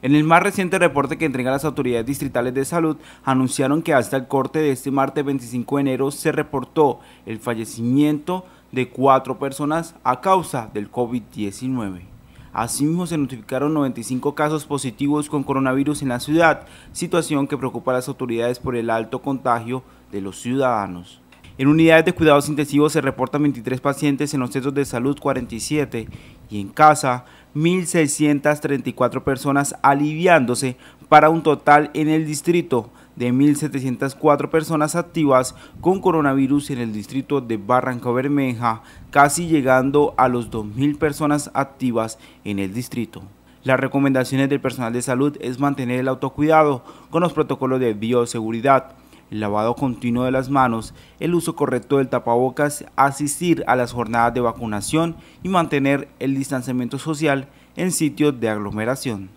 En el más reciente reporte que entregan las autoridades distritales de salud, anunciaron que hasta el corte de este martes 25 de enero se reportó el fallecimiento de cuatro personas a causa del COVID-19. Asimismo, se notificaron 95 casos positivos con coronavirus en la ciudad, situación que preocupa a las autoridades por el alto contagio de los ciudadanos. En unidades de cuidados intensivos se reportan 23 pacientes, en los centros de salud 47 y en casa 1.634 personas aliviándose para un total en el distrito de 1.704 personas activas con coronavirus en el distrito de Barranco Bermeja, casi llegando a los 2.000 personas activas en el distrito. Las recomendaciones del personal de salud es mantener el autocuidado con los protocolos de bioseguridad, el lavado continuo de las manos, el uso correcto del tapabocas, asistir a las jornadas de vacunación y mantener el distanciamiento social en sitios de aglomeración.